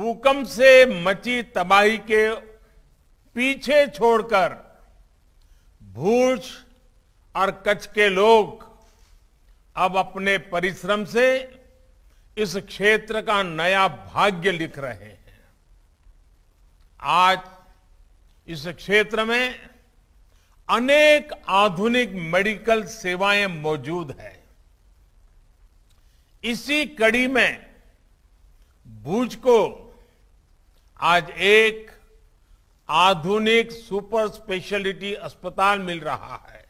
भूकंप से मची तबाही के पीछे छोड़कर भूज और कच्छ के लोग अब अपने परिश्रम से इस क्षेत्र का नया भाग्य लिख रहे हैं आज इस क्षेत्र में अनेक आधुनिक मेडिकल सेवाएं मौजूद है इसी कड़ी में भूज को आज एक आधुनिक सुपर स्पेशलिटी अस्पताल मिल रहा है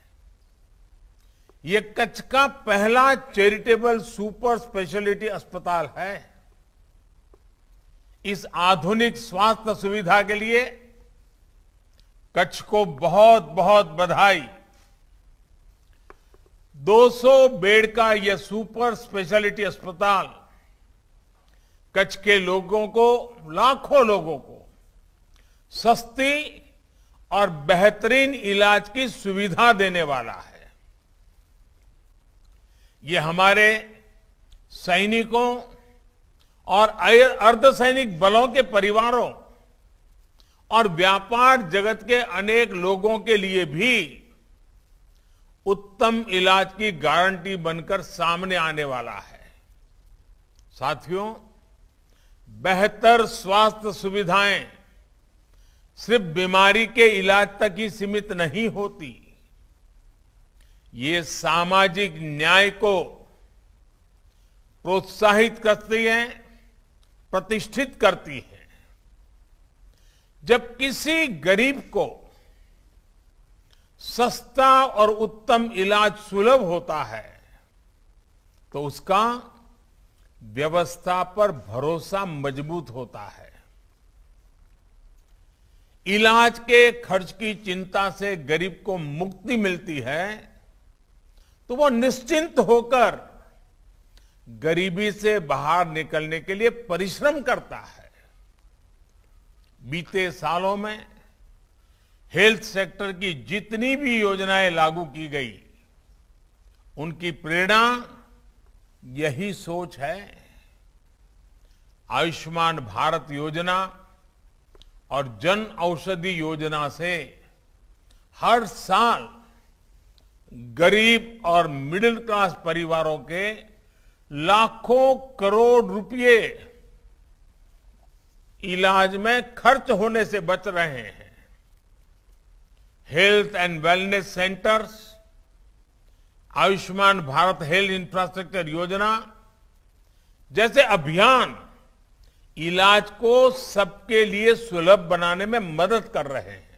ये कच्छ का पहला चैरिटेबल सुपर स्पेशलिटी अस्पताल है इस आधुनिक स्वास्थ्य सुविधा के लिए कच्छ को बहुत बहुत बधाई 200 बेड का यह सुपर स्पेशलिटी अस्पताल कच्छ के लोगों को लाखों लोगों को सस्ती और बेहतरीन इलाज की सुविधा देने वाला है ये हमारे सैनिकों और अर्धसैनिक बलों के परिवारों और व्यापार जगत के अनेक लोगों के लिए भी उत्तम इलाज की गारंटी बनकर सामने आने वाला है साथियों बेहतर स्वास्थ्य सुविधाएं सिर्फ बीमारी के इलाज तक ही सीमित नहीं होती ये सामाजिक न्याय को प्रोत्साहित करती है प्रतिष्ठित करती है जब किसी गरीब को सस्ता और उत्तम इलाज सुलभ होता है तो उसका व्यवस्था पर भरोसा मजबूत होता है इलाज के खर्च की चिंता से गरीब को मुक्ति मिलती है तो वो निश्चिंत होकर गरीबी से बाहर निकलने के लिए परिश्रम करता है बीते सालों में हेल्थ सेक्टर की जितनी भी योजनाएं लागू की गई उनकी प्रेरणा यही सोच है आयुष्मान भारत योजना और जन औषधि योजना से हर साल गरीब और मिडिल क्लास परिवारों के लाखों करोड़ रुपए इलाज में खर्च होने से बच रहे हैं health and wellness centres Ayushman Bharat health infrastructure योजना जैसे अभियान इलाज को सबके लिए सुलभ बनाने में मदद कर रहे हैं